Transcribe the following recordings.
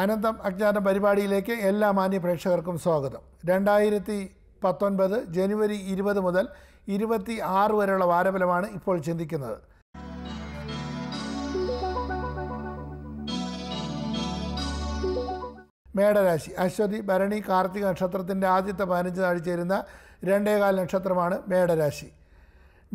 ആനന്ദം അജ്ഞാനം പരിപാടിയിലേക്ക് എല്ലാ മാന്യ പ്രേക്ഷകർക്കും സ്വാഗതം രണ്ടായിരത്തി പത്തൊൻപത് ജനുവരി ഇരുപത് മുതൽ ഇരുപത്തി ആറ് വരെയുള്ള വാരഫലമാണ് ഇപ്പോൾ ചിന്തിക്കുന്നത് മേടരാശി അശ്വതി ഭരണി കാർത്തിക നക്ഷത്രത്തിൻ്റെ ആദ്യത്തെ പതിനഞ്ച് നാൾ ചേരുന്ന രണ്ടേകാൽ നക്ഷത്രമാണ് മേടരാശി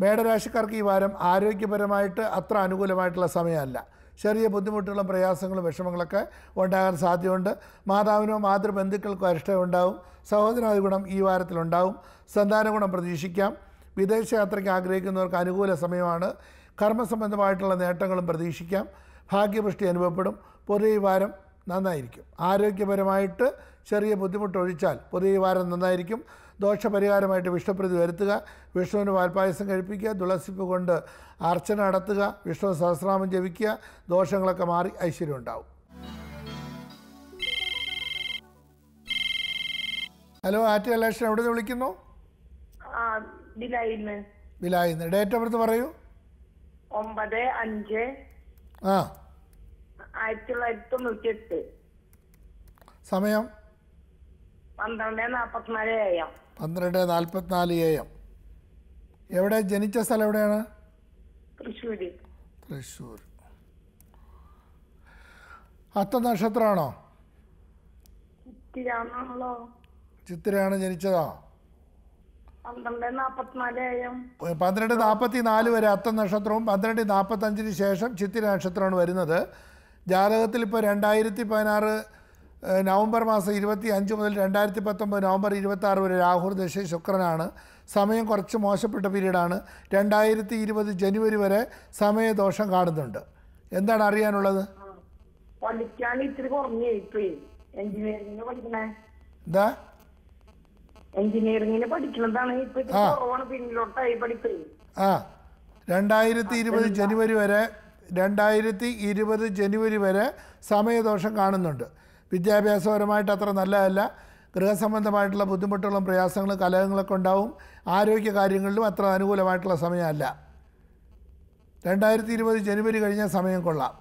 മേടരാശിക്കാർക്ക് ഈ വാരം ആരോഗ്യപരമായിട്ട് അത്ര അനുകൂലമായിട്ടുള്ള സമയമല്ല ചെറിയ ബുദ്ധിമുട്ടുകളും പ്രയാസങ്ങളും വിഷമങ്ങളൊക്കെ ഉണ്ടാകാൻ സാധ്യതയുണ്ട് മാതാവിനോ മാതൃബന്ധുക്കൾക്കോ അരിഷ്ടമുണ്ടാവും ഉണ്ടാവും സഹോദരാദി ഗുണം ഈ വാരത്തിലുണ്ടാവും സന്താന ഗുണം പ്രതീക്ഷിക്കാം വിദേശയാത്രയ്ക്ക് ആഗ്രഹിക്കുന്നവർക്ക് അനുകൂല സമയമാണ് കർമ്മസംബന്ധമായിട്ടുള്ള നേട്ടങ്ങളും പ്രതീക്ഷിക്കാം ഭാഗ്യപുഷ്ടി അനുഭവപ്പെടും പൊതു ഈ വാരം നന്നായിരിക്കും ആരോഗ്യപരമായിട്ട് ചെറിയ ബുദ്ധിമുട്ട് ഒഴിച്ചാൽ ഈ വാരം നന്നായിരിക്കും ദോഷപരിഹാരമായിട്ട് വിഷ്ണുപ്രതി വരുത്തുക വിഷ്ണുവിന് പാൽപ്പായസം കഴിപ്പിക്കുക തുളസിപ്പ് കൊണ്ട് അർച്ചന നടത്തുക വിഷ്ണു സഹസ്രാമം ജപിക്കുക ദോഷങ്ങളൊക്കെ മാറി ഐശ്വര്യം ഉണ്ടാവും ഹലോ ആറ്റ് കലാക്ഷൻ എവിടെ നിന്ന് വിളിക്കുന്നു ബിലായിന്ന് ഡേറ്റ് ഓഫ് ബർത്ത് പറയൂ ഒമ്പത് അഞ്ച് ആ സമയം പന്ത്രണ്ട് നാൽപ്പത്തിനാല് എ പന്ത്രണ്ട് നാൽപ്പത്തിനാല് എ എം എവിടെ ജനിച്ച സ്ഥലം എവിടെയാണ് തൃശ്ശൂർ അത്ത നക്ഷത്രമാണോ ചിത്തിരയാണ് ജനിച്ചതോ പന്ത്രണ്ട് നാൽപ്പത്തി നാല് വരെ അത്ത നക്ഷത്രവും പന്ത്രണ്ട് നാൽപ്പത്തഞ്ചിന് ശേഷം ചിത്തിര നക്ഷത്രമാണ് വരുന്നത് ജാതകത്തിൽ ഇപ്പോൾ രണ്ടായിരത്തി പതിനാറ് നവംബർ മാസം ഇരുപത്തി അഞ്ച് മുതൽ രണ്ടായിരത്തി പത്തൊമ്പത് നവംബർ ഇരുപത്തി ആറ് വരെ രാഹുൽ ദശ ശുക്രനാണ് സമയം കുറച്ച് മോശപ്പെട്ട പീരീഡാണ് രണ്ടായിരത്തി ഇരുപത് ജനുവരി വരെ സമയദോഷം കാണുന്നുണ്ട് എന്താണ് അറിയാനുള്ളത് എന്താ ആ രണ്ടായിരത്തി ഇരുപത് ജനുവരി വരെ രണ്ടായിരത്തി ഇരുപത് ജനുവരി വരെ സമയദോഷം കാണുന്നുണ്ട് വിദ്യാഭ്യാസപരമായിട്ട് അത്ര നല്ലതല്ല ഗൃഹസംബന്ധമായിട്ടുള്ള ബുദ്ധിമുട്ടുകളും പ്രയാസങ്ങളും കലഹങ്ങളൊക്കെ ഉണ്ടാവും ആരോഗ്യ കാര്യങ്ങളിലും അത്ര അനുകൂലമായിട്ടുള്ള സമയമല്ല രണ്ടായിരത്തി ഇരുപത് ജനുവരി കഴിഞ്ഞ സമയം കൊള്ളാം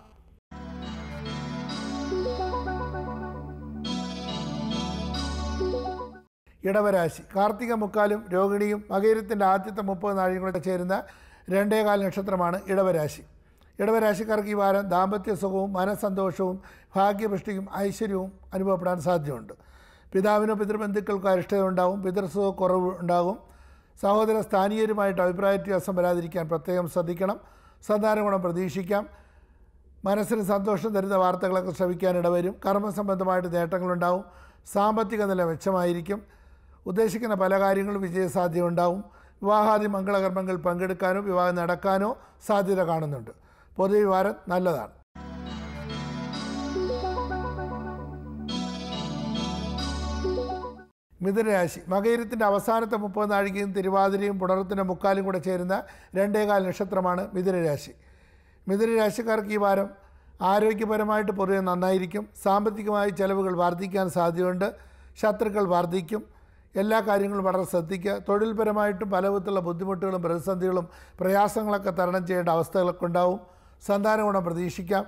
ഇടവരാശി കാർത്തിക മുക്കാലും രോഹിണിയും മകേരത്തിൻ്റെ ആദ്യത്തെ മുപ്പത് നാഴികളൊക്കെ ചേരുന്ന രണ്ടേകാൽ നക്ഷത്രമാണ് ഇടവരാശി ഇടവരാശിക്കാർക്ക് ഈ വാരം ദാമ്പത്യ സുഖവും മനസ്സന്തോഷവും ഭാഗ്യപുഷ്ടിയും ഐശ്വര്യവും അനുഭവപ്പെടാൻ സാധ്യതയുണ്ട് പിതാവിനോ പിതൃബന്ധുക്കൾക്കോ അരിഷ്ടത ഉണ്ടാവും പിതൃസുഖ കുറവ് ഉണ്ടാകും സഹോദര സ്ഥാനീയരുമായിട്ട് അഭിപ്രായ വ്യത്യാസം വരാതിരിക്കാൻ പ്രത്യേകം ശ്രദ്ധിക്കണം സന്താന ഗുണം പ്രതീക്ഷിക്കാം മനസ്സിന് സന്തോഷം തരുന്ന വാർത്തകളൊക്കെ ശ്രവിക്കാൻ ഇടവരും കർമ്മസംബന്ധമായിട്ട് നേട്ടങ്ങളുണ്ടാവും സാമ്പത്തിക നില മെച്ചമായിരിക്കും ഉദ്ദേശിക്കുന്ന പല കാര്യങ്ങളും വിജയസാധ്യത ഉണ്ടാവും വിവാഹാദി മംഗളകർമ്മങ്ങൾ പങ്കെടുക്കാനോ വിവാഹം നടക്കാനോ സാധ്യത കാണുന്നുണ്ട് പൊതുവിവാരം നല്ലതാണ് മിഥുനരാശി മകയിരത്തിൻ്റെ അവസാനത്തെ മുപ്പത് നാഴികയും തിരുവാതിരയും പുണർത്തിൻ്റെ മുക്കാലും കൂടെ ചേരുന്ന രണ്ടേകാൽ നക്ഷത്രമാണ് മിഥുനരാശി മിഥുനരാശിക്കാർക്ക് ഈ വാരം ആരോഗ്യപരമായിട്ട് പൊതുവെ നന്നായിരിക്കും സാമ്പത്തികമായി ചെലവുകൾ വർദ്ധിക്കാൻ സാധ്യതയുണ്ട് ശത്രുക്കൾ വർദ്ധിക്കും എല്ലാ കാര്യങ്ങളും വളരെ ശ്രദ്ധിക്കുക തൊഴിൽപരമായിട്ടും പലവിധത്തിലുള്ള ബുദ്ധിമുട്ടുകളും പ്രതിസന്ധികളും പ്രയാസങ്ങളൊക്കെ തരണം ചെയ്യേണ്ട അവസ്ഥകളൊക്കെ ഉണ്ടാവും സന്താന ഗുണം പ്രതീക്ഷിക്കാം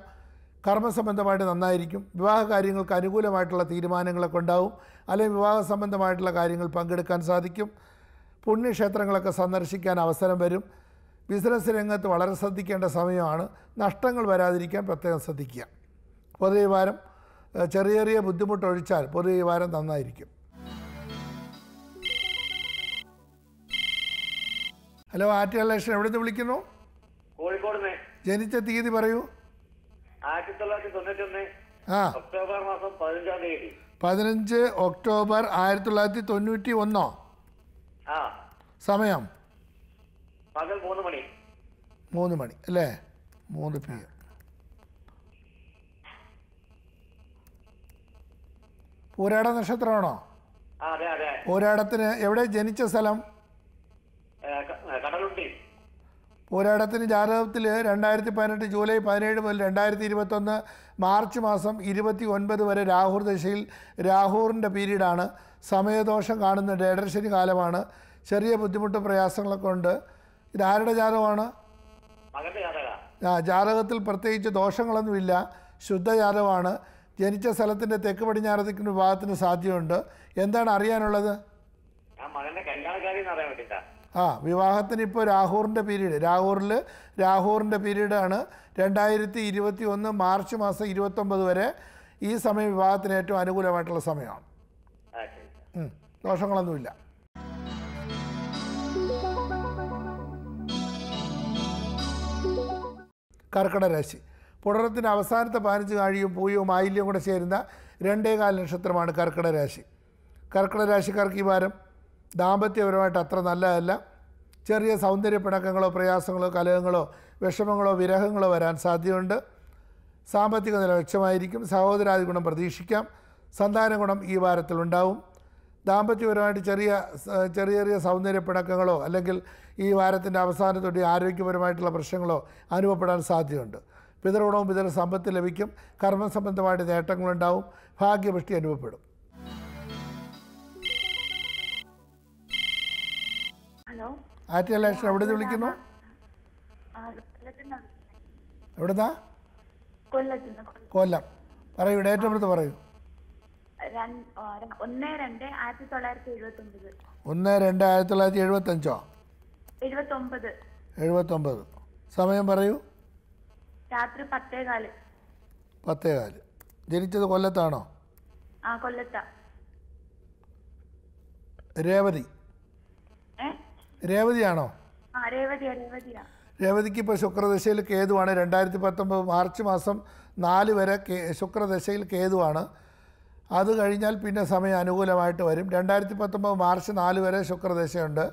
കർമ്മസംബന്ധമായിട്ട് നന്നായിരിക്കും വിവാഹ കാര്യങ്ങൾക്ക് അനുകൂലമായിട്ടുള്ള തീരുമാനങ്ങളൊക്കെ ഉണ്ടാവും അല്ലെങ്കിൽ വിവാഹ സംബന്ധമായിട്ടുള്ള കാര്യങ്ങൾ പങ്കെടുക്കാൻ സാധിക്കും പുണ്യക്ഷേത്രങ്ങളൊക്കെ സന്ദർശിക്കാൻ അവസരം വരും ബിസിനസ് രംഗത്ത് വളരെ ശ്രദ്ധിക്കേണ്ട സമയമാണ് നഷ്ടങ്ങൾ വരാതിരിക്കാൻ പ്രത്യേകം ശ്രദ്ധിക്കുക വാരം ചെറിയ ചെറിയ ബുദ്ധിമുട്ടൊഴിച്ചാൽ വാരം നന്നായിരിക്കും ഹലോ ആറ്റുകാൽ എവിടെ നിന്ന് വിളിക്കുന്നു കോഴിക്കോട് ജനിച്ച തീയതി പറയൂ ആയിരത്തി തൊള്ളായിരത്തി ഒക്ടോബർ മാസം പതിനഞ്ചാം തീയതി പതിനഞ്ച് ഒക്ടോബർ ആയിരത്തി തൊള്ളായിരത്തി തൊണ്ണൂറ്റി ഒന്നോ സമയം പകൽ മൂന്ന് മണി മൂന്ന് മണി അല്ലേ മൂന്ന് പി എം പൂരാട നക്ഷത്രമാണോ പൂരാടത്തിന് എവിടെ ജനിച്ച സ്ഥലം പോരാട്ടത്തിന് ജാതകത്തിൽ രണ്ടായിരത്തി പതിനെട്ട് ജൂലൈ പതിനേഴ് മുതൽ രണ്ടായിരത്തി ഇരുപത്തൊന്ന് മാർച്ച് മാസം ഇരുപത്തി ഒൻപത് വരെ രാഹുർ ദശയിൽ രാഹുറിൻ്റെ പീരീഡാണ് സമയദോഷം കാണുന്ന ഡേഡർശനി കാലമാണ് ചെറിയ ബുദ്ധിമുട്ട് പ്രയാസങ്ങളൊക്കെ ഉണ്ട് ഇതാരുടെ ആരുടെ ജാതകമാണ് ആ ജാതകത്തിൽ പ്രത്യേകിച്ച് ദോഷങ്ങളൊന്നുമില്ല ശുദ്ധ ജാതകമാണ് ജനിച്ച സ്ഥലത്തിൻ്റെ തെക്ക് പടിഞ്ഞാറ് ദിക്കുന്ന വിഭാഗത്തിന് സാധ്യതയുണ്ട് എന്താണ് അറിയാനുള്ളത് ആ വിവാഹത്തിന് ഇപ്പോൾ രാഹൂറിൻ്റെ പീരീഡ് രാഹൂറിൽ രാഹൂറിൻ്റെ പീരീഡാണ് രണ്ടായിരത്തി ഇരുപത്തി ഒന്ന് മാർച്ച് മാസം ഇരുപത്തൊമ്പത് വരെ ഈ സമയം വിവാഹത്തിന് ഏറ്റവും അനുകൂലമായിട്ടുള്ള സമയമാണ് ദോഷങ്ങളൊന്നുമില്ല കർക്കിടരാശി പുടറത്തിൻ്റെ അവസാനത്തെ പതിനഞ്ച് കാഴിയും പൂയവും ആയില്യവും കൂടെ ചേരുന്ന രണ്ടേകാൽ നക്ഷത്രമാണ് കർക്കിടരാശി കർക്കിടരാശിക്കാർക്ക് ഈ വാരം ദാമ്പത്യപരമായിട്ട് അത്ര നല്ലതല്ല ചെറിയ പിണക്കങ്ങളോ പ്രയാസങ്ങളോ കലഹങ്ങളോ വിഷമങ്ങളോ വിരഹങ്ങളോ വരാൻ സാധ്യതയുണ്ട് സാമ്പത്തിക നില മെച്ചമായിരിക്കും സഹോദരാദി ഗുണം പ്രതീക്ഷിക്കാം സന്താന ഗുണം ഈ വാരത്തിലുണ്ടാവും ദാമ്പത്യപരമായിട്ട് ചെറിയ ചെറിയ ചെറിയ പിണക്കങ്ങളോ അല്ലെങ്കിൽ ഈ വാരത്തിൻ്റെ അവസാനത്തോടെ ആരോഗ്യപരമായിട്ടുള്ള പ്രശ്നങ്ങളോ അനുഭവപ്പെടാൻ സാധ്യതയുണ്ട് പിതൃഗുണവും പിതൃ സമ്പത്ത് ലഭിക്കും കർമ്മസംബന്ധമായിട്ട് നേട്ടങ്ങളുണ്ടാവും ഭാഗ്യപുഷ്ടി അനുഭവപ്പെടും ആറ്റിയൽ ആക്ഷൻ എവിടെ നിന്ന് വിളിക്കുന്നു എവിടുന്നാ കൊല്ലം പറയൂ ഡേറ്റ് ഓഫ് ബർത്ത് പറയൂ ഒന്ന് രണ്ട് ആയിരത്തി തൊള്ളായിരത്തി എഴുപത്തി അഞ്ചോ എഴുപത്തൊമ്പത് സമയം പറയൂ രാത്രി പത്തേകാല് പത്തേകാല് ജനിച്ചത് കൊല്ലത്താണോ കൊല്ലത്താ രേവതി രേവതിയാണോ രേവതിക്ക് ഇപ്പൊ ശുക്രദശയിൽ കേതുവാണ് രണ്ടായിരത്തി പത്തൊമ്പത് മാർച്ച് മാസം നാല് വരെ ശുക്രദശയിൽ കേതുവാണ് അത് കഴിഞ്ഞാൽ പിന്നെ സമയം അനുകൂലമായിട്ട് വരും രണ്ടായിരത്തി പത്തൊമ്പത് മാർച്ച് നാല് വരെ ശുക്രദശയുണ്ട്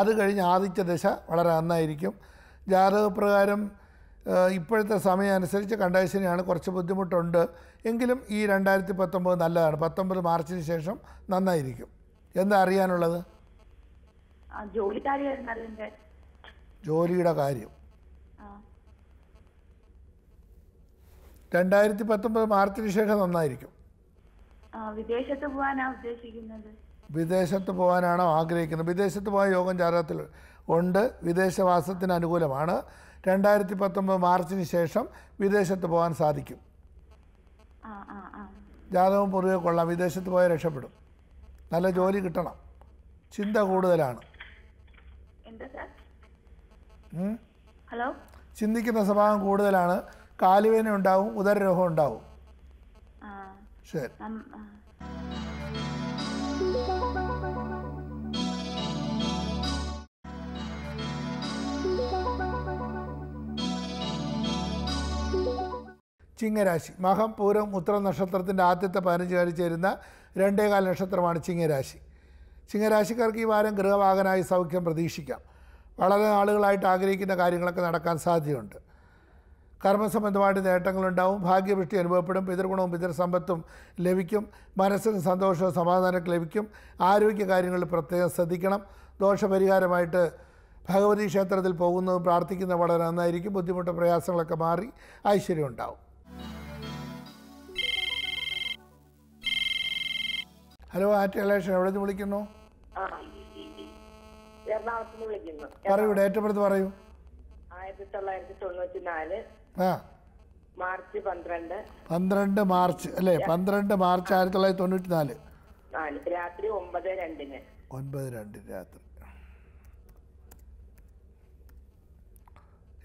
അത് കഴിഞ്ഞ് ആദിത്യ ദശ വളരെ നന്നായിരിക്കും പ്രകാരം ഇപ്പോഴത്തെ സമയം അനുസരിച്ച് കണ്ടേശനെയാണ് കുറച്ച് ബുദ്ധിമുട്ടുണ്ട് എങ്കിലും ഈ രണ്ടായിരത്തി പത്തൊമ്പത് നല്ലതാണ് പത്തൊമ്പത് മാർച്ചിന് ശേഷം നന്നായിരിക്കും എന്താ അറിയാനുള്ളത് ജോലിയുടെ കാര്യം രണ്ടായിരത്തി പത്തൊമ്പത് മാർച്ചിന് ശേഷം നന്നായിരിക്കും വിദേശത്ത് പോകാനാണ് ഉദ്ദേശിക്കുന്നത് വിദേശത്ത് പോകാനാണോ ആഗ്രഹിക്കുന്നത് വിദേശത്ത് പോയ യോഗം ചാരത്തിൽ ഉണ്ട് വിദേശവാസത്തിന് അനുകൂലമാണ് രണ്ടായിരത്തി പത്തൊമ്പത് മാർച്ചിന് ശേഷം വിദേശത്ത് പോകാൻ സാധിക്കും ജാതകം പൊറുകെ കൊള്ളാം വിദേശത്ത് പോയാൽ രക്ഷപ്പെടും നല്ല ജോലി കിട്ടണം ചിന്ത കൂടുതലാണ് ഹലോ ചിന്തിക്കുന്ന സ്വഭാവം കൂടുതലാണ് കാലുവേന ഉണ്ടാവും ഉദരരോഗം ഉണ്ടാവും ശരി ചിങ്ങരാശി മഹം പൂരം ഉത്തര നക്ഷത്രത്തിൻ്റെ ആദ്യത്തെ പതിനഞ്ച് കാലിൽ ചേരുന്ന രണ്ടേകാൽ നക്ഷത്രമാണ് ചിങ്ങരാശി ചിങ്ങരാശിക്കാർക്ക് ഈ വാരം ഗൃഹവാഹനായി സൗഖ്യം പ്രതീക്ഷിക്കാം വളരെ നാളുകളായിട്ട് ആഗ്രഹിക്കുന്ന കാര്യങ്ങളൊക്കെ നടക്കാൻ സാധ്യതയുണ്ട് കർമ്മസംബന്ധമായിട്ട് നേട്ടങ്ങളുണ്ടാവും ഭാഗ്യവൃഷ്ടി അനുഭവപ്പെടും പിതൃഗുണവും പിതൃസമ്പത്തും ലഭിക്കും മനസ്സിന് സന്തോഷവും സമാധാനമൊക്കെ ലഭിക്കും ആരോഗ്യ കാര്യങ്ങളിൽ പ്രത്യേകം ശ്രദ്ധിക്കണം ദോഷപരിഹാരമായിട്ട് ഭഗവതി ക്ഷേത്രത്തിൽ പോകുന്നതും പ്രാർത്ഥിക്കുന്നത് വളരെ നന്നായിരിക്കും ബുദ്ധിമുട്ട് പ്രയാസങ്ങളൊക്കെ മാറി ഐശ്വര്യം ഉണ്ടാവും ഹലോ ആറ്റ് എവിടെ നിന്ന് വിളിക്കുന്നു എറണാകുളത്ത് നിന്ന് വിളിക്കുന്നു പറയൂ ഡേറ്റ് എടുത്ത് പറയൂ ആയിരത്തി തൊള്ളായിരത്തി തൊണ്ണൂറ്റി നാല് മാർച്ച് പന്ത്രണ്ട് പന്ത്രണ്ട് മാർച്ച് അല്ലേ പന്ത്രണ്ട് മാർച്ച് ആയിരത്തി തൊള്ളായിരത്തി തൊണ്ണൂറ്റി നാല് രാത്രി ഒമ്പത് രണ്ടിന് ഒൻപത് രണ്ടിന് രാത്രി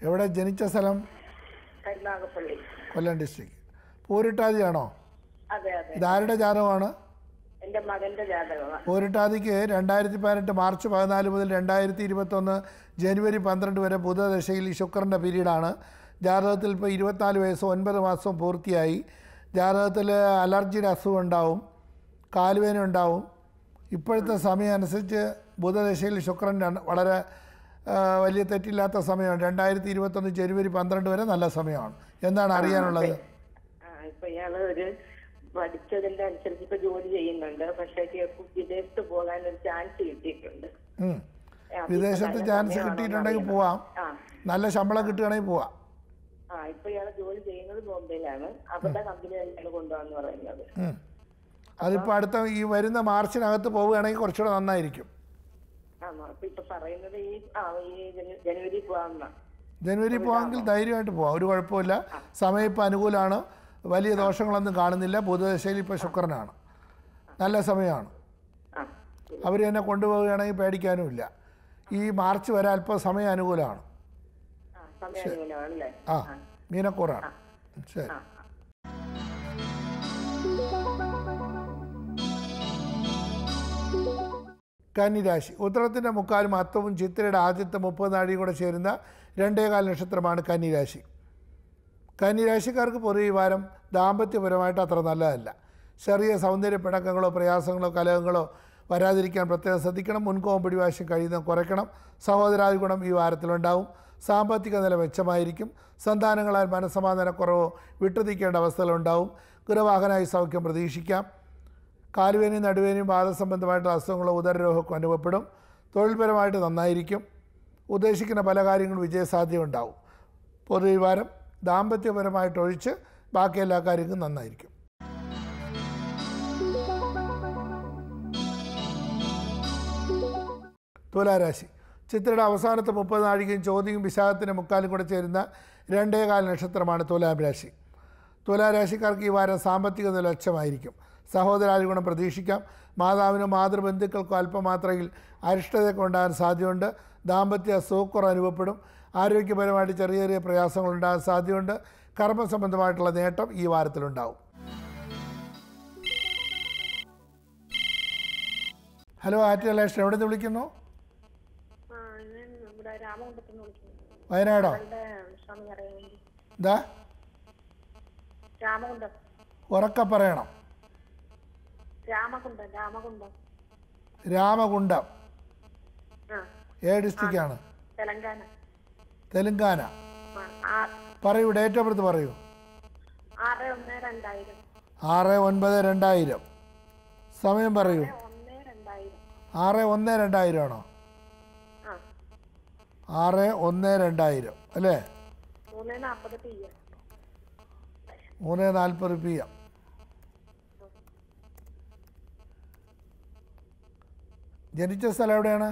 എവിടെ ജനിച്ച സ്ഥലം കൊല്ലം ഡിസ്ട്രിക്ട് പൂരിട്ടാതിയാണോ ഇതാരുടെ ജാതകമാണ് എന്റെ മകന്റെ ജാതകമാണ് പൂരിട്ടാതിക്ക് രണ്ടായിരത്തി പതിനെട്ട് മാർച്ച് പതിനാല് മുതൽ രണ്ടായിരത്തി ഇരുപത്തൊന്ന് ജനുവരി പന്ത്രണ്ട് വരെ ബുധദശയിൽ ശുക്രൻ്റെ പീരീഡാണ് ജാതകത്തിൽ ഇപ്പോൾ ഇരുപത്തിനാല് വയസ്സും ഒൻപത് മാസവും പൂർത്തിയായി ജാതകത്തിൽ അലർജിയുടെ അസുഖം ഉണ്ടാവും കാലുവേന ഉണ്ടാവും ഇപ്പോഴത്തെ സമയം അനുസരിച്ച് ബുധദശയിൽ ശുക്രൻ വളരെ വലിയ തെറ്റില്ലാത്ത സമയമാണ് രണ്ടായിരത്തി ഇരുപത്തൊന്ന് ജനുവരി പന്ത്രണ്ട് വരെ നല്ല സമയമാണ് എന്താണ് അറിയാനുള്ളത് ഇപ്പൊ ഇയാള് ഒരു പഠിച്ചതിന്റെ അനുസരിച്ച് ഇപ്പൊ ജോലി ചെയ്യുന്നുണ്ട് പക്ഷേ വിദേശത്ത് പോകാൻ ഒരു ചാൻസ് കിട്ടിയിട്ടുണ്ട് വിദേശത്ത് ചാൻസ് കിട്ടിയിട്ടുണ്ടെങ്കിൽ പോവാം നല്ല ശമ്പളം കിട്ടുകയാണെങ്കിൽ പോവാം ആ ഇപ്പൊ ഇയാള് ജോലി ചെയ്യുന്നത് ബോംബെയിലാണ് അവരുടെ കമ്പനി തന്നെയാണ് കൊണ്ടുപോകാന്ന് പറയുന്നത് അതിപ്പോ അടുത്ത ഈ വരുന്ന മാർച്ചിനകത്ത് പോവുകയാണെങ്കിൽ കുറച്ചുകൂടെ നന്നായിരിക്കും ജനുവരി പോവാമെങ്കിൽ ധൈര്യമായിട്ട് പോവാം ഒരു കുഴപ്പമില്ല സമയം ഇപ്പൊ അനുകൂലമാണ് വലിയ ദോഷങ്ങളൊന്നും കാണുന്നില്ല ബുധദശയിൽ ഇപ്പോൾ ശുക്രനാണ് നല്ല സമയമാണ് അവർ എന്നെ കൊണ്ടുപോവുകയാണെങ്കിൽ പേടിക്കാനുമില്ല ഈ മാർച്ച് വരെ അല്പം സമയം അനുകൂലമാണ് ആ മീനക്കൂറാണ് ശരി കന്നിരാശി ഉത്തരത്തിൻ്റെ മുക്കാലും അത്തവും ചിത്രയുടെ ആദ്യത്തെ മുപ്പത് നാഴിയും കൂടെ ചേരുന്ന രണ്ടേകാൽ നക്ഷത്രമാണ് കന്നിരാശി കന്നിരാശിക്കാർക്ക് പൊതു ഈ വാരം ദാമ്പത്യപരമായിട്ട് അത്ര നല്ലതല്ല ചെറിയ സൗന്ദര്യ പിണക്കങ്ങളോ പ്രയാസങ്ങളോ കലഹങ്ങളോ വരാതിരിക്കാൻ പ്രത്യേകം ശ്രദ്ധിക്കണം മുൻകോപം പിടിവാശം കഴിയുന്ന കുറയ്ക്കണം സഹോദരാദി ഗുണം ഈ വാരത്തിലുണ്ടാവും സാമ്പത്തിക നില മെച്ചമായിരിക്കും സന്താനങ്ങളാൽ മനസ്സമാധാനക്കുറവോ വിട്ടുനിൽക്കേണ്ട അവസ്ഥകളുണ്ടാവും ഗുരുവാഹനായി സൗഖ്യം പ്രതീക്ഷിക്കാം കാലുവേനയും നടുവേനയും വാദസംബന്ധമായിട്ടുള്ള അസുഖങ്ങളോ ഉദരരോഗമൊക്കെ അനുഭവപ്പെടും തൊഴിൽപരമായിട്ട് നന്നായിരിക്കും ഉദ്ദേശിക്കുന്ന പല കാര്യങ്ങളും വിജയസാധ്യത ഉണ്ടാവും പൊതുവിവാരം ദാമ്പത്യപരമായിട്ടൊഴിച്ച് ബാക്കി എല്ലാ കാര്യങ്ങളും നന്നായിരിക്കും തുലാരാശി ചിത്രയുടെ അവസാനത്തെ മുപ്പത് നാഴികയും ചോദ്യവും വിശാഖത്തിൻ്റെ മുക്കാലും കൂടെ ചേരുന്ന രണ്ടേകാല നക്ഷത്രമാണ് തുലാം രാശി തുലാരാശിക്കാർക്ക് ഈ വാരം സാമ്പത്തിക നില ലക്ഷ്യമായിരിക്കും സഹോദരാദി പ്രതീക്ഷിക്കാം മാതാവിനും മാതൃബന്ധുക്കൾക്കും അല്പമാത്രയിൽ അരിഷ്ടതയൊക്കെ ഉണ്ടാകാൻ സാധ്യതയുണ്ട് ദാമ്പത്യ സൂക്കർ അനുഭവപ്പെടും ആരോഗ്യപരമായിട്ട് ചെറിയ ചെറിയ പ്രയാസങ്ങൾ ഉണ്ടാകാൻ സാധ്യതയുണ്ട് കർമ്മസംബന്ധമായിട്ടുള്ള നേട്ടം ഈ വാരത്തിലുണ്ടാവും ഹലോ ആറ്റിലേഷൻ എവിടെ നിന്ന് വിളിക്കുന്നു വയനാടോ എന്താ ഉറക്ക പറയണം രാമകുണ്ടം ഏ ഡിസ്ട്രിക്റ്റ് ആണ് തെലങ്കാന തെലുങ്കാന പറയൂ ഡേറ്റ് ഓഫ് ബർത്ത് പറയൂ ആറ് ഒൻപത് രണ്ടായിരം സമയം പറയൂ ആറ് ഒന്ന് രണ്ടായിരം ആണോ ആറ് ഒന്ന് രണ്ടായിരം അല്ലേ മൂന്ന് നാൽപ്പത് പി എം ജനിച്ച സ്ഥലം എവിടെയാണ്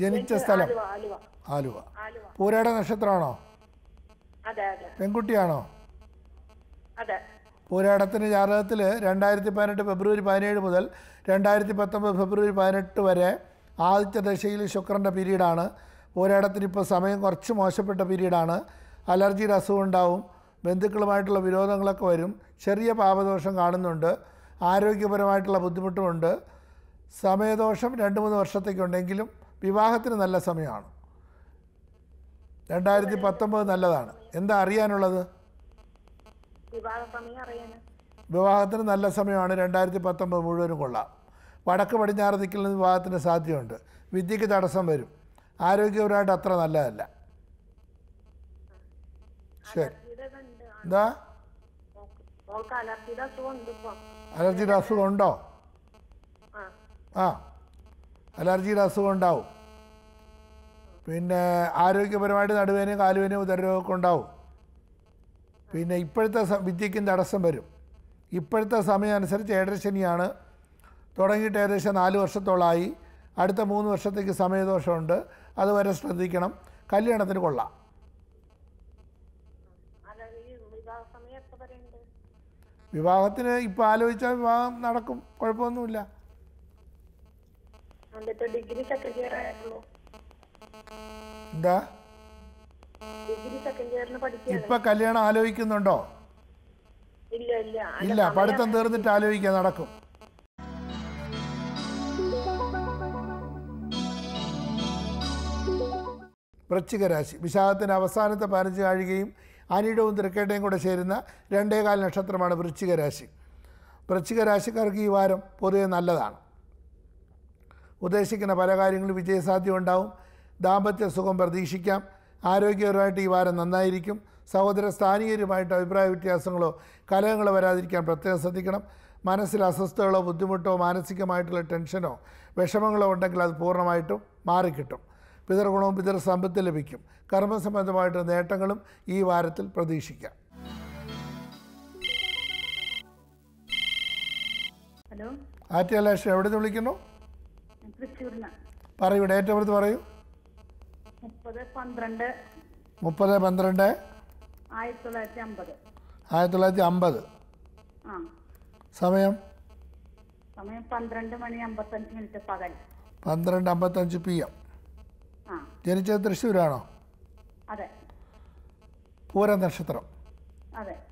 ജനിച്ച സ്ഥലം ആലുവ പൂരയുടെ നക്ഷത്രമാണോ പെൺകുട്ടിയാണോ പൂരാടത്തിന് ജാതകത്തിൽ രണ്ടായിരത്തി പതിനെട്ട് ഫെബ്രുവരി പതിനേഴ് മുതൽ രണ്ടായിരത്തി പത്തൊമ്പത് ഫെബ്രുവരി പതിനെട്ട് വരെ ആദ്യത്തെ ദശയിൽ ശുക്രൻ്റെ പീരീഡാണ് പൂരാടത്തിന് ഇപ്പോൾ സമയം കുറച്ച് മോശപ്പെട്ട പീരീഡാണ് അലർജിയുടെ അസുഖം ഉണ്ടാവും ബന്ധുക്കളുമായിട്ടുള്ള വിരോധങ്ങളൊക്കെ വരും ചെറിയ പാപദോഷം കാണുന്നുണ്ട് ആരോഗ്യപരമായിട്ടുള്ള ബുദ്ധിമുട്ടുമുണ്ട് സമയദോഷം രണ്ട് മൂന്ന് വർഷത്തേക്കുണ്ടെങ്കിലും വിവാഹത്തിന് നല്ല സമയമാണ് രണ്ടായിരത്തി പത്തൊമ്പത് നല്ലതാണ് എന്താ അറിയാനുള്ളത് വിവാഹത്തിന് നല്ല സമയമാണ് രണ്ടായിരത്തി പത്തൊമ്പത് മുഴുവനും കൊള്ളാം വടക്ക് പടിഞ്ഞാറ് നിൽക്കുന്ന വിവാഹത്തിന് സാധ്യതയുണ്ട് വിദ്യക്ക് തടസ്സം വരും ആരോഗ്യപരമായിട്ട് അത്ര നല്ലതല്ല ശരി എന്താ അലർജിയുടെ അസുഖം ഉണ്ടോ ആ അലർജിയുടെ അസുഖം ഉണ്ടാവും പിന്നെ ആരോഗ്യപരമായിട്ട് നടുവേനയും കാലുവേനയും ഉദരരോഗമൊക്കെ ഉണ്ടാവും പിന്നെ ഇപ്പോഴത്തെ വിദ്യയ്ക്കും തടസ്സം വരും ഇപ്പോഴത്തെ സമയം അനുസരിച്ച് ഏഴരശനിയാണ് തുടങ്ങിയിട്ട് ഏകദേശം നാല് വർഷത്തോളമായി അടുത്ത മൂന്ന് വർഷത്തേക്ക് സമയദോഷമുണ്ട് അതുവരെ ശ്രദ്ധിക്കണം കല്യാണത്തിന് കൊള്ളാം വിവാഹത്തിന് ഇപ്പോൾ ആലോചിച്ചാൽ വിവാഹം നടക്കും കുഴപ്പമൊന്നുമില്ല എന്നിട്ട് ഡിഗ്രി സെക്കൻഡ് ഇയർ ആയിരുന്നു എന്താ ഡിഗ്രി സെക്കൻഡ് ഇയറിന് ഇപ്പൊ കല്യാണം ആലോചിക്കുന്നുണ്ടോ ഇല്ല ഇല്ല ഇല്ല പഠിത്തം തീർന്നിട്ട് ആലോചിക്കാൻ നടക്കും വൃശ്ചിക രാശി വിശാഖത്തിൻ്റെ അവസാനത്തെ പതിനഞ്ച് കാഴികയും അനിടവും തിരക്കേട്ടയും കൂടെ ചേരുന്ന രണ്ടേകാൽ നക്ഷത്രമാണ് വൃശ്ചിക രാശി വൃശ്ചിക രാശിക്കാർക്ക് ഈ വാരം പൊതുവെ നല്ലതാണ് ഉദ്ദേശിക്കുന്ന പല കാര്യങ്ങളും വിജയസാധ്യം ഉണ്ടാവും ദാമ്പത്യ സുഖം പ്രതീക്ഷിക്കാം ആരോഗ്യപരമായിട്ട് ഈ വാരം നന്നായിരിക്കും സഹോദര സ്ഥാനീയരുമായിട്ട് അഭിപ്രായ വ്യത്യാസങ്ങളോ കലഹങ്ങളോ വരാതിരിക്കാൻ പ്രത്യേകം ശ്രദ്ധിക്കണം മനസ്സിൽ അസ്വസ്ഥതകളോ ബുദ്ധിമുട്ടോ മാനസികമായിട്ടുള്ള ടെൻഷനോ വിഷമങ്ങളോ ഉണ്ടെങ്കിൽ അത് പൂർണ്ണമായിട്ടും മാറിക്കിട്ടും പിതൃഗുണവും പിതൃ സമ്പത്ത് ലഭിക്കും കർമ്മസംബന്ധമായിട്ട് നേട്ടങ്ങളും ഈ വാരത്തിൽ പ്രതീക്ഷിക്കാം ഹലോ ആറ്റിയാലാഷ് എവിടെ നിന്ന് വിളിക്കുന്നു പറയൂ ഡേറ്റ് ഓഫ് ബർത്ത് പറയൂ മുപ്പത് പന്ത്രണ്ട് ആയിരത്തി തൊള്ളായിരത്തി അമ്പത് സമയം പന്ത്രണ്ട് അമ്പത്തഞ്ച് പി എം ജനിച്ചത് തൃശ്ശൂരാണോ അതെ പൂര നക്ഷത്രം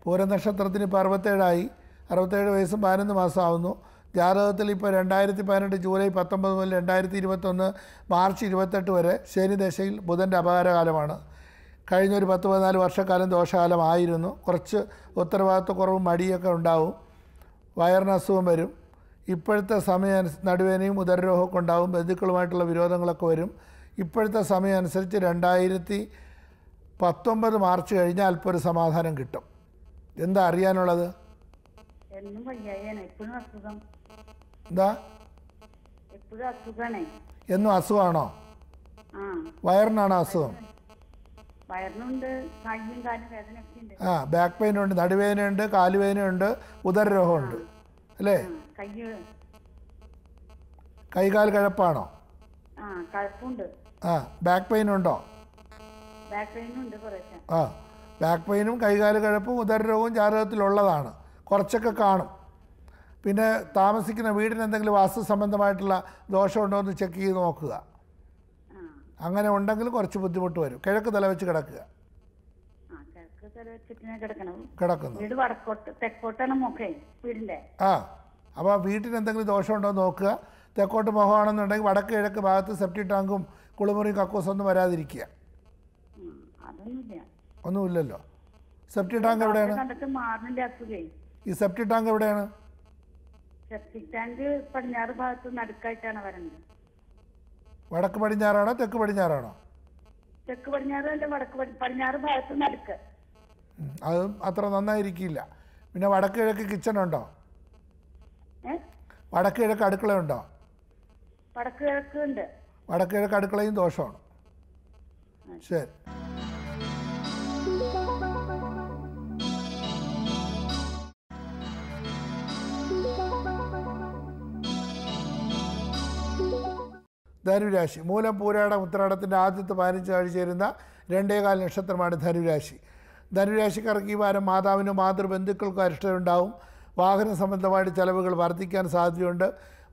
പൂരം നക്ഷത്രത്തിന് ഇപ്പോൾ അറുപത്തേഴായി അറുപത്തേഴ് വയസ്സും പതിനൊന്ന് മാസമാവുന്നു ജാതകത്തിൽ ഇപ്പോൾ രണ്ടായിരത്തി പതിനെട്ട് ജൂലൈ പത്തൊമ്പത് മുതൽ രണ്ടായിരത്തി ഇരുപത്തൊന്ന് മാർച്ച് ഇരുപത്തെട്ട് വരെ ശനിദശയിൽ ബുധൻ്റെ അപകാരകാലമാണ് കഴിഞ്ഞ ഒരു പത്ത് പതിനാല് വർഷക്കാലം ദോഷകാലമായിരുന്നു കുറച്ച് ഉത്തരവാദിത്വക്കുറവും മടിയൊക്കെ ഉണ്ടാവും വയറിന് അസുഖം വരും ഇപ്പോഴത്തെ സമയം നടുവേനയും ഉദരരോഗമൊക്കെ ഉണ്ടാവും ബന്ധുക്കളുമായിട്ടുള്ള വിരോധങ്ങളൊക്കെ വരും ഇപ്പോഴത്തെ സമയം അനുസരിച്ച് രണ്ടായിരത്തി പത്തൊമ്പത് മാർച്ച് കഴിഞ്ഞാൽ അല്പം ഒരു സമാധാനം കിട്ടും എന്താ അറിയാനുള്ളത് എന്നും എന്താ എന്നും അസുഖമാണോ വയറിനാണോ അസുഖം ആ ബാക്ക് പെയിൻ ഉണ്ട് ഉണ്ട് നടുവേദനയുണ്ട് കാലുവേദനയുണ്ട് ഉദരരോഗമുണ്ട് അല്ലേ കൈകാൽ കഴപ്പാണോ ആ ബാക്ക് പെയിൻ ഉണ്ടോ ആ ബാക്ക് പെയിനും കൈകാൽ കഴപ്പും ഉദരരോഗവും ജാതകത്തിലുള്ളതാണ് കുറച്ചൊക്കെ കാണും പിന്നെ താമസിക്കുന്ന വീടിന് എന്തെങ്കിലും വാസ്തു സംബന്ധമായിട്ടുള്ള ദോഷമുണ്ടോ എന്ന് ചെക്ക് ചെയ്ത് നോക്കുക അങ്ങനെ ഉണ്ടെങ്കിൽ കുറച്ച് ബുദ്ധിമുട്ട് വരും കിഴക്ക് തല വെച്ച് കിടക്കുക കിടക്കുന്നു ആ അപ്പോൾ വീട്ടിന് എന്തെങ്കിലും ദോഷമുണ്ടോ എന്ന് നോക്കുക തെക്കോട്ട് മുഖമാണെന്നുണ്ടെങ്കിൽ വടക്ക് കിഴക്ക് ഭാഗത്ത് സെപ്റ്റി ടാങ്കും കുളിമുറിയും കക്കൂസും ഒന്നും വരാതിരിക്കുക ഒന്നുമില്ലല്ലോ സെപ്റ്റി ടാങ്ക് എവിടെയാണ് ഈ സെപ്റ്റി ടാങ്ക് എവിടെയാണ് സെപ്റ്റിക് ടാങ്ക് പടിഞ്ഞാറ് ഭാഗത്ത് നടുക്കായിട്ടാണ് വരുന്നത് വടക്ക് പടിഞ്ഞാറാണോ തെക്ക് പടിഞ്ഞാറാണോ തെക്ക് പടിഞ്ഞാറ് അല്ല വടക്ക് പടിഞ്ഞാറ് ഭാഗത്ത് നടുക്ക് അത് അത്ര നന്നായിരിക്കില്ല പിന്നെ വടക്ക് കിഴക്ക് കിച്ചൺ ഉണ്ടോ വടക്ക് കിഴക്ക് അടുക്കള ഉണ്ടോ വടക്ക് കിഴക്ക് ഉണ്ട് വടക്ക് കിഴക്ക് അടുക്കളയും ദോഷമാണ് ശരി ധനുരാശി മൂലം പൂരാട ഉത്രാടത്തിൻ്റെ ആദ്യത്തെ പതിനഞ്ച് ചേരുന്ന രണ്ടേകാൽ നക്ഷത്രമാണ് ധനുരാശി ധനുരാശിക്കാർക്ക് ഈ വാരം മാതാവിനും മാതൃബന്ധുക്കൾക്കും അരിഷ്ടമുണ്ടാവും വാഹന സംബന്ധമായിട്ട് ചെലവുകൾ വർദ്ധിക്കാൻ സാധ്യതയുണ്ട്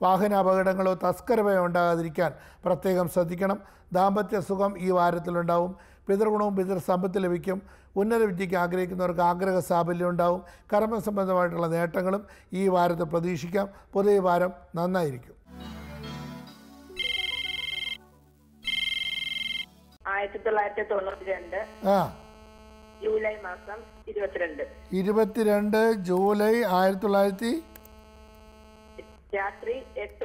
വാഹന അപകടങ്ങളോ തസ്കരമയോ ഉണ്ടാകാതിരിക്കാൻ പ്രത്യേകം ശ്രദ്ധിക്കണം ദാമ്പത്യ സുഖം ഈ വാരത്തിലുണ്ടാവും പിതൃഗുണവും പിതൃ സമ്പത്ത് ലഭിക്കും ഉന്നത വിദ്യയ്ക്ക് ആഗ്രഹിക്കുന്നവർക്ക് ആഗ്രഹ സാഫല്യം ഉണ്ടാവും കർമ്മ സംബന്ധമായിട്ടുള്ള നേട്ടങ്ങളും ഈ വാരത്തെ പ്രതീക്ഷിക്കാം പുതിയ വാരം നന്നായിരിക്കും ആയിരത്തി തൊള്ളായിരത്തി ജൂലൈ മാസം ജൂലൈ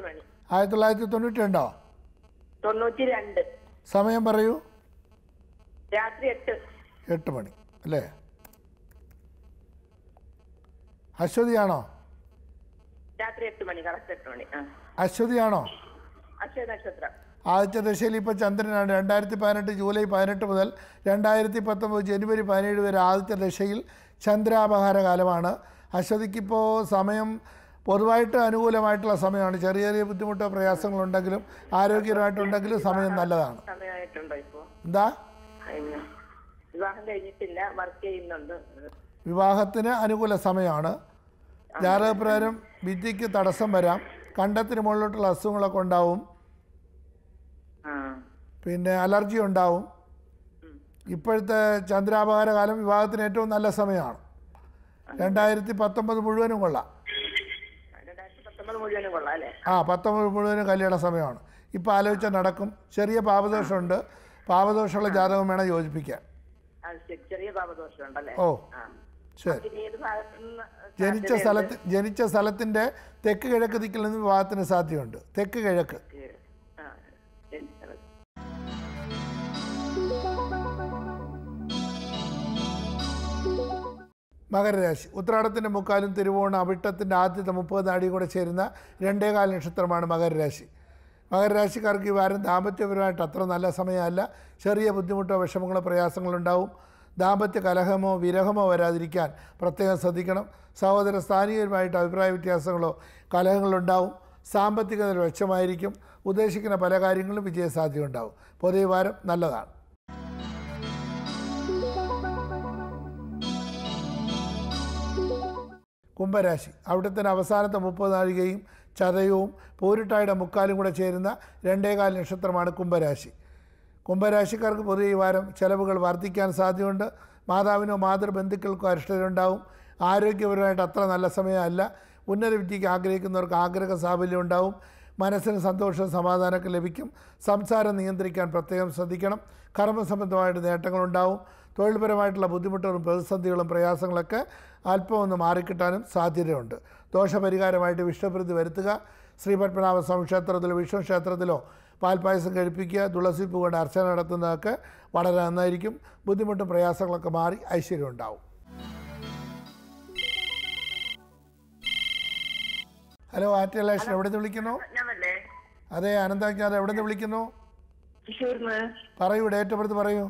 മണി ആയിരത്തി തൊള്ളായിരത്തി തൊണ്ണൂറ്റി രണ്ടോ തൊണ്ണൂറ്റി രണ്ട് സമയം പറയൂ രാത്രി എട്ട് എട്ട് മണി അല്ലേ അശ്വതിയാണോ രാത്രി എട്ട് മണി കറക്റ്റ് എട്ട് മണി അശ്വതിയാണോ അശ്വതി നക്ഷത്രം ആദ്യത്തെ ദശയിൽ ഇപ്പോൾ ചന്ദ്രനാണ് രണ്ടായിരത്തി പതിനെട്ട് ജൂലൈ പതിനെട്ട് മുതൽ രണ്ടായിരത്തി പത്തൊമ്പത് ജനുവരി പതിനേഴ് വരെ ആദ്യത്തെ ദശയിൽ ചന്ദ്രാപഹാര കാലമാണ് അശ്വതിക്കിപ്പോൾ സമയം പൊതുവായിട്ട് അനുകൂലമായിട്ടുള്ള സമയമാണ് ചെറിയ ചെറിയ ബുദ്ധിമുട്ടോ പ്രയാസങ്ങളുണ്ടെങ്കിലും ആരോഗ്യപരമായിട്ടുണ്ടെങ്കിലും സമയം നല്ലതാണ് എന്താ വിവാഹം കഴിഞ്ഞിട്ടില്ല വർക്ക് ചെയ്യുന്നുണ്ട് വിവാഹത്തിന് അനുകൂല സമയമാണ് ജാതകപ്രകാരം വിദ്യക്ക് തടസ്സം വരാം കണ്ടത്തിന് മുകളിലോട്ടുള്ള അസുഖങ്ങളൊക്കെ ഉണ്ടാവും പിന്നെ അലർജി ഉണ്ടാവും ഇപ്പോഴത്തെ ചന്ദ്രാപകാര കാലം വിവാഹത്തിന് ഏറ്റവും നല്ല സമയമാണ് രണ്ടായിരത്തി പത്തൊമ്പത് മുഴുവനും കൊള്ളാം ആ പത്തൊമ്പത് മുഴുവനും കല്യാണ സമയമാണ് ഇപ്പം ആലോചിച്ച നടക്കും ചെറിയ പാപദോഷമുണ്ട് പാപദോഷമുള്ള ജാതകം വേണം യോജിപ്പിക്കാൻ ഓ ശരി ജനിച്ച സ്ഥലത്ത് ജനിച്ച സ്ഥലത്തിന്റെ തെക്ക് കിഴക്ക് ദിക്കിൽ നിന്ന് വിവാഹത്തിന് സാധ്യതയുണ്ട് തെക്ക് കിഴക്ക് മകരരാശി ഉത്രാടത്തിൻ്റെ മുക്കാലും തിരുവോണ അവിട്ടത്തിൻ്റെ ആദ്യത്തെ മുപ്പത് നാടിയും കൂടെ ചേരുന്ന രണ്ടേകാൽ നക്ഷത്രമാണ് മകരരാശി മകരരാശിക്കാർക്ക് ഈ വാരം ദാമ്പത്യപരമായിട്ട് അത്ര നല്ല സമയമല്ല ചെറിയ ബുദ്ധിമുട്ടോ വിഷമങ്ങളോ പ്രയാസങ്ങളുണ്ടാവും ദാമ്പത്യ കലഹമോ വിരഹമോ വരാതിരിക്കാൻ പ്രത്യേകം ശ്രദ്ധിക്കണം സഹോദര സ്ഥാനീയരുമായിട്ട് അഭിപ്രായ വ്യത്യാസങ്ങളോ കലഹങ്ങളുണ്ടാവും സാമ്പത്തിക നില മെച്ചമായിരിക്കും ഉദ്ദേശിക്കുന്ന പല കാര്യങ്ങളും വിജയസാധ്യത ഉണ്ടാവും വാരം നല്ലതാണ് കുംഭരാശി അവിടെ തന്നെ അവസാനത്തെ മുപ്പത് നാഴികയും ചതയവും പോരിട്ടായുടെ മുക്കാലും കൂടെ ചേരുന്ന രണ്ടേകാൽ നക്ഷത്രമാണ് കുംഭരാശി കുംഭരാശിക്കാർക്ക് പൊതുവെ ഈ വാരം ചെലവുകൾ വർദ്ധിക്കാൻ സാധ്യതയുണ്ട് മാതാവിനോ മാതൃബന്ധുക്കൾക്കോ അരിഷ്ടതയുണ്ടാവും ആരോഗ്യപരമായിട്ട് അത്ര നല്ല സമയമല്ല ഉന്നത വിദ്യയ്ക്ക് ആഗ്രഹിക്കുന്നവർക്ക് ആഗ്രഹ സാഫല്യം ഉണ്ടാവും മനസ്സിന് സന്തോഷവും സമാധാനമൊക്കെ ലഭിക്കും സംസാരം നിയന്ത്രിക്കാൻ പ്രത്യേകം ശ്രദ്ധിക്കണം കർമ്മസംബന്ധമായിട്ട് നേട്ടങ്ങളുണ്ടാവും തൊഴിൽപരമായിട്ടുള്ള ബുദ്ധിമുട്ടുകളും പ്രതിസന്ധികളും പ്രയാസങ്ങളൊക്കെ അല്പമൊന്ന് മാറിക്കിട്ടാനും സാധ്യതയുണ്ട് ദോഷപരിഹാരമായിട്ട് വിഷ്ണുപ്രതി വരുത്തുക ശ്രീപത്മനാഭ സ്വാമി ക്ഷേത്രത്തിലോ വിഷ്ണു ക്ഷേത്രത്തിലോ പാൽപായസം കഴിപ്പിക്കുക തുളസിപ്പൂ കൊണ്ട് അർച്ചന നടത്തുന്നതൊക്കെ വളരെ നന്നായിരിക്കും ബുദ്ധിമുട്ടും പ്രയാസങ്ങളൊക്കെ മാറി ഐശ്വര്യം ഉണ്ടാവും ഹലോ ആറ്റലേഷൻ എവിടെ വിളിക്കുന്നു അതെ അനന്താജ്ഞാത എവിടെ നിന്ന് വിളിക്കുന്നു പറയൂ ഡേറ്റ് ഓഫ് പറയൂ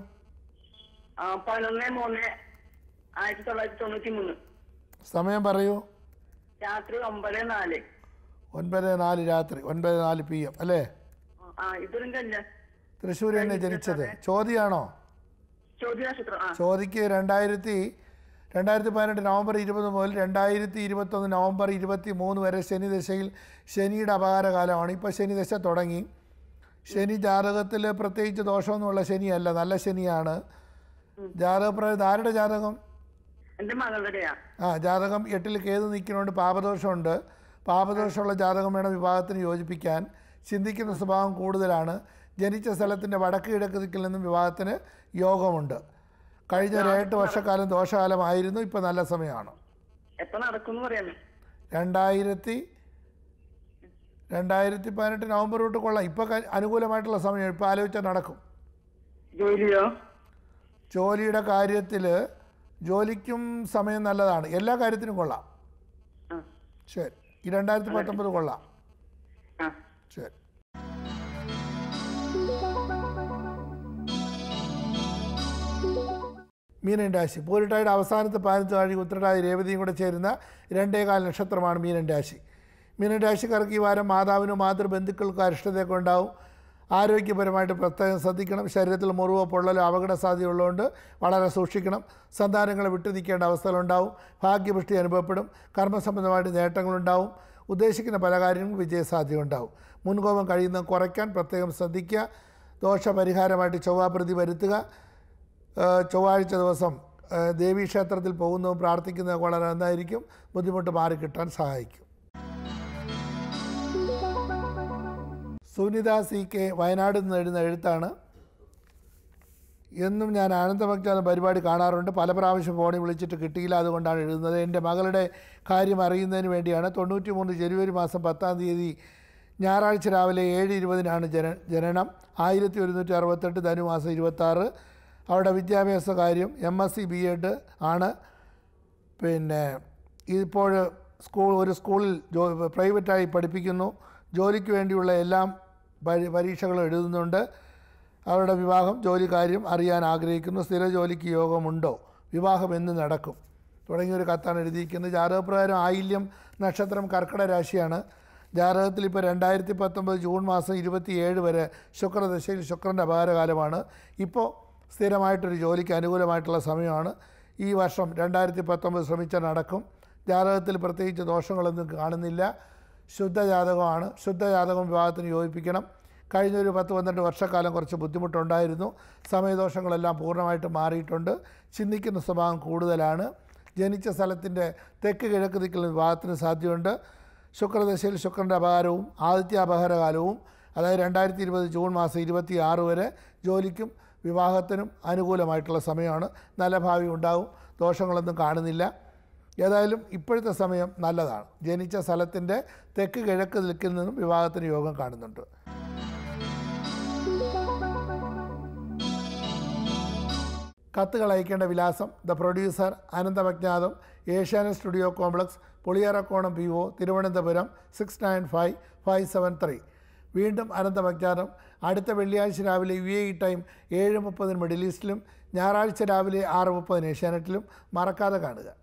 സമയം പറയൂ രാത്രി ഒമ്പത് നാല് ഒൻപത് നാല് രാത്രി ഒൻപത് നാല് പി എം അല്ലേ തൃശ്ശൂർ തന്നെ ജനിച്ചത് ചോദ്യമാണോ ചോദിക്ക് രണ്ടായിരത്തി രണ്ടായിരത്തി പതിനെട്ട് നവംബർ ഇരുപത് മുതൽ രണ്ടായിരത്തി ഇരുപത്തൊന്ന് നവംബർ ഇരുപത്തി മൂന്ന് വരെ ശനി ദശയിൽ ശനിയുടെ അപകാരകാലമാണ് ഇപ്പോൾ ശനി ദശ തുടങ്ങി ശനി ജാതകത്തിൽ പ്രത്യേകിച്ച് ദോഷമൊന്നുമുള്ള ശനിയല്ല നല്ല ശനിയാണ് ജാതകപ്രകാരം ആരുടെ ജാതകം ആ ജാതകം എട്ടിൽ കേത് നിൽക്കുന്നതുകൊണ്ട് പാപദോഷമുണ്ട് പാപദോഷമുള്ള ജാതകം വേണം വിവാഹത്തിന് യോജിപ്പിക്കാൻ ചിന്തിക്കുന്ന സ്വഭാവം കൂടുതലാണ് ജനിച്ച സ്ഥലത്തിൻ്റെ വടക്ക് കിഴക്ക് ദിക്കിൽ നിന്നും വിവാഹത്തിന് യോഗമുണ്ട് കഴിഞ്ഞ ഒരു എട്ട് വർഷക്കാലം ദോഷകാലമായിരുന്നു ഇപ്പൊ നല്ല സമയമാണ് രണ്ടായിരത്തി രണ്ടായിരത്തി പതിനെട്ട് നവംബർ തൊട്ട് കൊള്ളാം ഇപ്പൊ അനുകൂലമായിട്ടുള്ള സമയം ഇപ്പൊ ആലോചിച്ചാൽ നടക്കും ജോലിയുടെ കാര്യത്തില് ജോലിക്കും സമയം നല്ലതാണ് എല്ലാ കാര്യത്തിനും കൊള്ളാം ശരി ഈ രണ്ടായിരത്തി പത്തൊമ്പത് കൊള്ളാം ശരി മീനൻ രാശി പൂരിട്ടായുടെ അവസാനത്തെ പതിനഞ്ച് നാഴി ഉത്രട്ടായി രേവതിയും കൂടെ ചേരുന്ന രണ്ടേകാൽ നക്ഷത്രമാണ് മീനൻ രാശി മീനൻ രാശിക്കാർക്ക് ഈ വാരം മാതാവിനോ മാതൃബന്ധുക്കൾക്കോ അരിഷ്ടതയൊക്കെ ഉണ്ടാവും ആരോഗ്യപരമായിട്ട് പ്രത്യേകം ശ്രദ്ധിക്കണം ശരീരത്തിൽ മുറിവോ പൊള്ളലോ അപകട സാധ്യതയുള്ളതുകൊണ്ട് വളരെ സൂക്ഷിക്കണം സന്താനങ്ങളെ വിട്ടു നിൽക്കേണ്ട അവസ്ഥകളുണ്ടാവും ഭാഗ്യപുഷ്ടി അനുഭവപ്പെടും കർമ്മസംബന്ധമായിട്ട് നേട്ടങ്ങളുണ്ടാവും ഉദ്ദേശിക്കുന്ന പല കാര്യങ്ങളും വിജയസാധ്യത ഉണ്ടാവും മുൻകോപം കഴിയുന്ന കുറയ്ക്കാൻ പ്രത്യേകം ശ്രദ്ധിക്കുക ദോഷപരിഹാരമായിട്ട് ചൊവ്വാപ്രതി വരുത്തുക ചൊവ്വാഴ്ച ദിവസം ദേവീക്ഷേത്രത്തിൽ പോകുന്നതും പ്രാർത്ഥിക്കുന്നതും വളരെ നന്നായിരിക്കും ബുദ്ധിമുട്ട് കിട്ടാൻ സഹായിക്കും സുനിത സി കെ വയനാട് നിന്ന് എഴുതുന്ന എഴുത്താണ് എന്നും ഞാൻ ആനന്ദഭക്തന പരിപാടി കാണാറുണ്ട് പല പ്രാവശ്യം ഫോണിൽ വിളിച്ചിട്ട് കിട്ടിയില്ല അതുകൊണ്ടാണ് എഴുതുന്നത് എൻ്റെ മകളുടെ കാര്യം അറിയുന്നതിന് വേണ്ടിയാണ് തൊണ്ണൂറ്റി മൂന്ന് ജനുവരി മാസം പത്താം തീയതി ഞായറാഴ്ച രാവിലെ ഏഴ് ഇരുപതിനാണ് ജന ജനനം ആയിരത്തി ഒരുന്നൂറ്റി അറുപത്തെട്ട് ധനുമാസം ഇരുപത്താറ് അവരുടെ വിദ്യാഭ്യാസ കാര്യം M S C B Ed ആണ് പിന്നെ ഇപ്പോൾ സ്കൂൾ ഒരു സ്കൂളിൽ ജോ പ്രൈവറ്റായി പഠിപ്പിക്കുന്നു ജോലിക്ക് വേണ്ടിയുള്ള എല്ലാം പരീക്ഷകളും എഴുതുന്നുണ്ട് അവരുടെ വിവാഹം ജോലി കാര്യം അറിയാൻ ആഗ്രഹിക്കുന്നു സ്ഥിര ജോലിക്ക് യോഗമുണ്ടോ വിവാഹം എന്ന് നടക്കും തുടങ്ങിയ ഒരു കത്താണ് എഴുതിയിരിക്കുന്നത് ജാതകപ്രകാരം ആയില്യം നക്ഷത്രം കർക്കിട രാശിയാണ് ജാതകത്തിൽ ഇപ്പോൾ രണ്ടായിരത്തി പത്തൊമ്പത് ജൂൺ മാസം ഇരുപത്തിയേഴ് വരെ ശുക്രദശയിൽ ശുക്രൻ്റെ അപകാരകാലമാണ് ഇപ്പോൾ സ്ഥിരമായിട്ടൊരു ജോലിക്ക് അനുകൂലമായിട്ടുള്ള സമയമാണ് ഈ വർഷം രണ്ടായിരത്തി പത്തൊമ്പത് ശ്രമിച്ച നടക്കും ജാതകത്തിൽ പ്രത്യേകിച്ച് ദോഷങ്ങളൊന്നും കാണുന്നില്ല ശുദ്ധജാതകമാണ് ശുദ്ധജാതകം വിവാഹത്തിന് യോജിപ്പിക്കണം കഴിഞ്ഞൊരു പത്ത് പന്ത്രണ്ട് വർഷക്കാലം കുറച്ച് ബുദ്ധിമുട്ടുണ്ടായിരുന്നു സമയദോഷങ്ങളെല്ലാം പൂർണ്ണമായിട്ട് മാറിയിട്ടുണ്ട് ചിന്തിക്കുന്ന സ്വഭാവം കൂടുതലാണ് ജനിച്ച സ്ഥലത്തിൻ്റെ തെക്ക് കിഴക്ക് ദിക്കിൽ വിവാഹത്തിന് സാധ്യതയുണ്ട് ശുക്രദശയിൽ ശുക്രൻ്റെ അപഹാരവും ആദിത്യ അപഹാരകാലവും അതായത് രണ്ടായിരത്തി ഇരുപത് ജൂൺ മാസം ഇരുപത്തി ആറ് വരെ ജോലിക്കും വിവാഹത്തിനും അനുകൂലമായിട്ടുള്ള സമയമാണ് നല്ല ഭാവി ഉണ്ടാവും ദോഷങ്ങളൊന്നും കാണുന്നില്ല ഏതായാലും ഇപ്പോഴത്തെ സമയം നല്ലതാണ് ജനിച്ച സ്ഥലത്തിൻ്റെ തെക്ക് കിഴക്ക് ദിക്കിൽ നിന്നും വിവാഹത്തിന് യോഗം കാണുന്നുണ്ട് കത്തുകൾ അയക്കേണ്ട വിലാസം ദ പ്രൊഡ്യൂസർ അനന്തപജ്ഞാതം Asianet studio complex Puliyarakonam P O Thiruvananthapuram six nine five five seven three വീണ്ടും അനന്ത മജ്ഞാനം അടുത്ത വെള്ളിയാഴ്ച രാവിലെ യു എ ഇ ടൈം ഏഴ് മുപ്പതിന് മിഡിൽ ഈസ്റ്റിലും ഞായറാഴ്ച രാവിലെ ആറ് മുപ്പതിന് ഏഷ്യാനെറ്റിലും മറക്കാതെ കാണുക